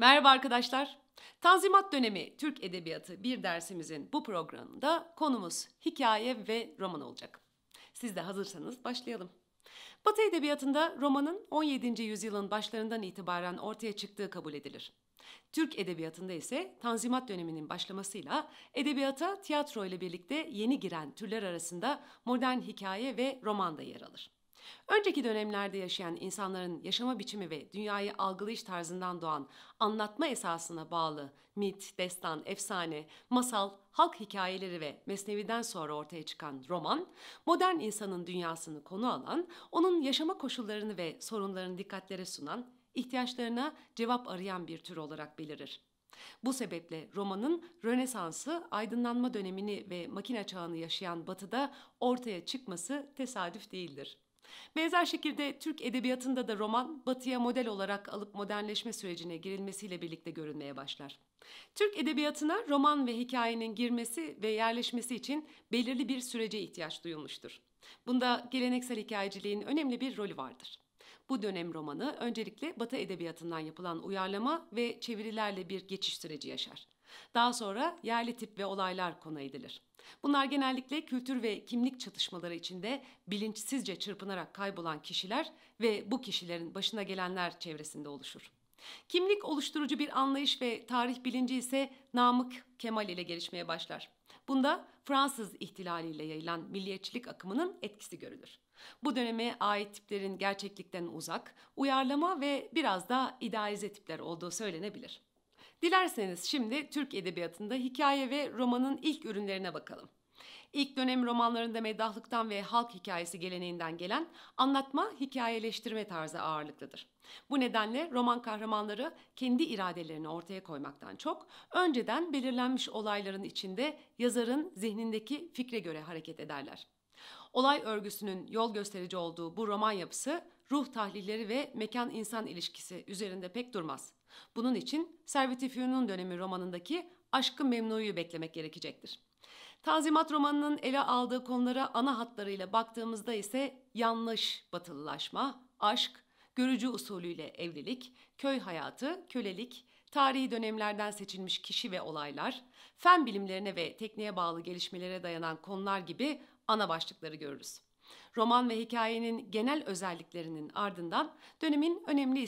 Merhaba arkadaşlar. Tanzimat dönemi Türk Edebiyatı bir dersimizin bu programında konumuz hikaye ve roman olacak. Siz de hazırsanız başlayalım. Batı edebiyatında romanın 17. yüzyılın başlarından itibaren ortaya çıktığı kabul edilir. Türk edebiyatında ise Tanzimat döneminin başlamasıyla edebiyata tiyatro ile birlikte yeni giren türler arasında modern hikaye ve roman da yer alır. Önceki dönemlerde yaşayan insanların yaşama biçimi ve dünyayı algılayış tarzından doğan anlatma esasına bağlı mit, destan, efsane, masal, halk hikayeleri ve mesneviden sonra ortaya çıkan roman, modern insanın dünyasını konu alan, onun yaşama koşullarını ve sorunlarını dikkatlere sunan, ihtiyaçlarına cevap arayan bir tür olarak belirir. Bu sebeple romanın Rönesans'ı, aydınlanma dönemini ve makine çağını yaşayan Batı'da ortaya çıkması tesadüf değildir. Benzer şekilde Türk edebiyatında da roman batıya model olarak alıp modernleşme sürecine girilmesiyle birlikte görünmeye başlar. Türk edebiyatına roman ve hikayenin girmesi ve yerleşmesi için belirli bir sürece ihtiyaç duyulmuştur. Bunda geleneksel hikayeciliğin önemli bir rolü vardır. Bu dönem romanı öncelikle Batı edebiyatından yapılan uyarlama ve çevirilerle bir geçiş süreci yaşar. Daha sonra yerli tip ve olaylar konu edilir. Bunlar genellikle kültür ve kimlik çatışmaları içinde bilinçsizce çırpınarak kaybolan kişiler ve bu kişilerin başına gelenler çevresinde oluşur. Kimlik oluşturucu bir anlayış ve tarih bilinci ise Namık Kemal ile gelişmeye başlar. Bunda Fransız ile yayılan milliyetçilik akımının etkisi görülür. Bu döneme ait tiplerin gerçeklikten uzak, uyarlama ve biraz daha idealize tipler olduğu söylenebilir. Dilerseniz şimdi Türk edebiyatında hikaye ve romanın ilk ürünlerine bakalım. İlk dönem romanlarında meddahlıktan ve halk hikayesi geleneğinden gelen anlatma, hikayeleştirme tarzı ağırlıklıdır. Bu nedenle roman kahramanları kendi iradelerini ortaya koymaktan çok, önceden belirlenmiş olayların içinde yazarın zihnindeki fikre göre hareket ederler. Olay örgüsünün yol gösterici olduğu bu roman yapısı ruh tahlilleri ve mekan-insan ilişkisi üzerinde pek durmaz. Bunun için Servet-i Fünun dönemi romanındaki Aşkı Memnu'yu beklemek gerekecektir. Tanzimat romanının ele aldığı konulara ana hatlarıyla baktığımızda ise yanlış batılılaşma, aşk, görücü usulüyle evlilik, köy hayatı, kölelik, tarihi dönemlerden seçilmiş kişi ve olaylar, fen bilimlerine ve tekniğe bağlı gelişmelere dayanan konular gibi ana başlıkları görürüz. Roman ve hikayenin genel özelliklerinin ardından dönemin önemli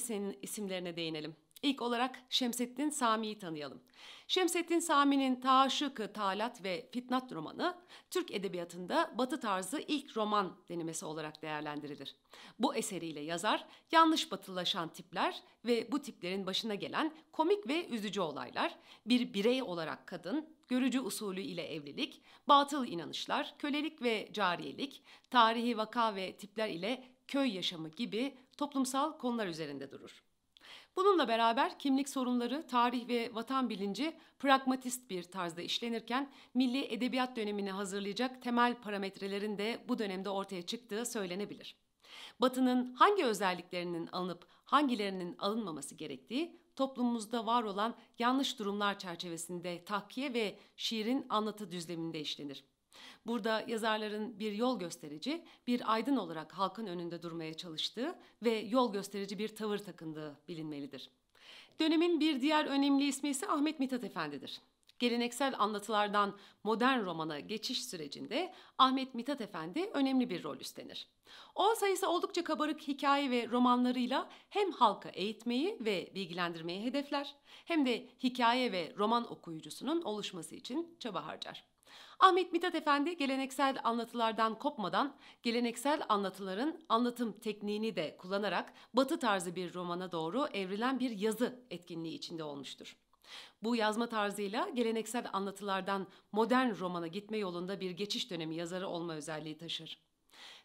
isimlerine değinelim. İlk olarak Şemsettin Sami'yi tanıyalım. Şemsettin Sami'nin Taşık-ı Talat ve Fitnat romanı Türk edebiyatında batı tarzı ilk roman denemesi olarak değerlendirilir. Bu eseriyle yazar yanlış batılaşan tipler ve bu tiplerin başına gelen komik ve üzücü olaylar, bir birey olarak kadın, görücü usulü ile evlilik, batıl inanışlar, kölelik ve cariyelik, tarihi vaka ve tipler ile köy yaşamı gibi toplumsal konular üzerinde durur. Bununla beraber kimlik sorunları, tarih ve vatan bilinci pragmatist bir tarzda işlenirken milli edebiyat dönemini hazırlayacak temel parametrelerin de bu dönemde ortaya çıktığı söylenebilir. Batının hangi özelliklerinin alınıp hangilerinin alınmaması gerektiği toplumumuzda var olan yanlış durumlar çerçevesinde tahkiye ve şiirin anlatı düzleminde işlenir. Burada yazarların bir yol gösterici, bir aydın olarak halkın önünde durmaya çalıştığı ve yol gösterici bir tavır takındığı bilinmelidir. Dönemin bir diğer önemli ismi ise Ahmet Mithat Efendi'dir. Geleneksel anlatılardan modern romana geçiş sürecinde Ahmet Mithat Efendi önemli bir rol üstlenir. O sayısı oldukça kabarık hikaye ve romanlarıyla hem halka eğitmeyi ve bilgilendirmeyi hedefler hem de hikaye ve roman okuyucusunun oluşması için çaba harcar. Ahmet Mithat Efendi geleneksel anlatılardan kopmadan geleneksel anlatıların anlatım tekniğini de kullanarak batı tarzı bir romana doğru evrilen bir yazı etkinliği içinde olmuştur. Bu yazma tarzıyla geleneksel anlatılardan modern romana gitme yolunda bir geçiş dönemi yazarı olma özelliği taşır.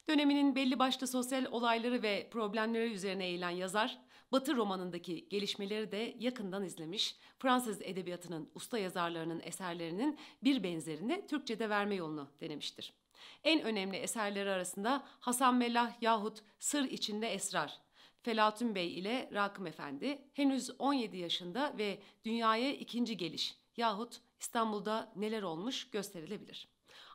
Döneminin belli başlı sosyal olayları ve problemleri üzerine eğilen yazar, Batı romanındaki gelişmeleri de yakından izlemiş, Fransız edebiyatının usta yazarlarının eserlerinin bir benzerini Türkçe'de verme yolunu denemiştir. En önemli eserleri arasında Hasan Mellah yahut Sır İçinde Esrar, Felatun Bey ile Rakım Efendi, henüz 17 yaşında ve dünyaya İkinci geliş yahut İstanbul'da neler olmuş gösterilebilir.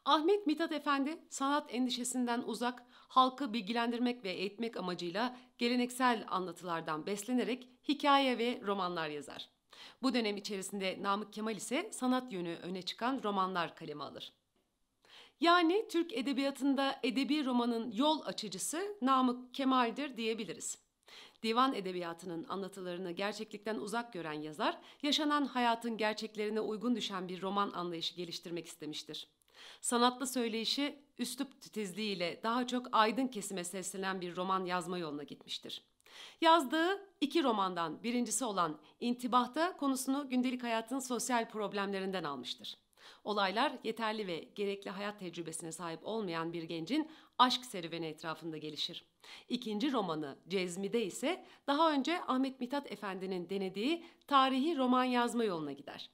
Ahmet Mithat Efendi sanat endişesinden uzak, halkı bilgilendirmek ve eğitmek amacıyla geleneksel anlatılardan beslenerek hikaye ve romanlar yazar. Bu dönem içerisinde Namık Kemal ise sanat yönü öne çıkan romanlar kaleme alır. Yani Türk edebiyatında edebi romanın yol açıcısı Namık Kemal'dir diyebiliriz. Divan edebiyatının anlatılarını gerçeklikten uzak gören yazar, yaşanan hayatın gerçeklerine uygun düşen bir roman anlayışı geliştirmek istemiştir. Sanatlı söyleyişi üslup titizliğiyle daha çok aydın kesime seslenen bir roman yazma yoluna gitmiştir. Yazdığı iki romandan birincisi olan İntibah'ta konusunu gündelik hayatın sosyal problemlerinden almıştır. Olaylar yeterli ve gerekli hayat tecrübesine sahip olmayan bir gencin aşk serüveni etrafında gelişir. İkinci romanı Cezmi'de ise daha önce Ahmet Mithat Efendi'nin denediği tarihi roman yazma yoluna gider.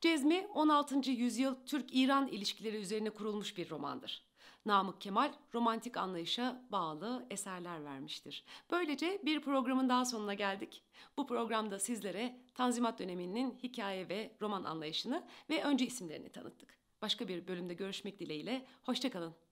Cezmi 16. yüzyıl Türk-İran ilişkileri üzerine kurulmuş bir romandır. Namık Kemal romantik anlayışa bağlı eserler vermiştir. Böylece bir programın daha sonuna geldik. Bu programda sizlere Tanzimat döneminin hikaye ve roman anlayışını ve önce isimlerini tanıttık. Başka bir bölümde görüşmek dileğiyle, hoşçakalın.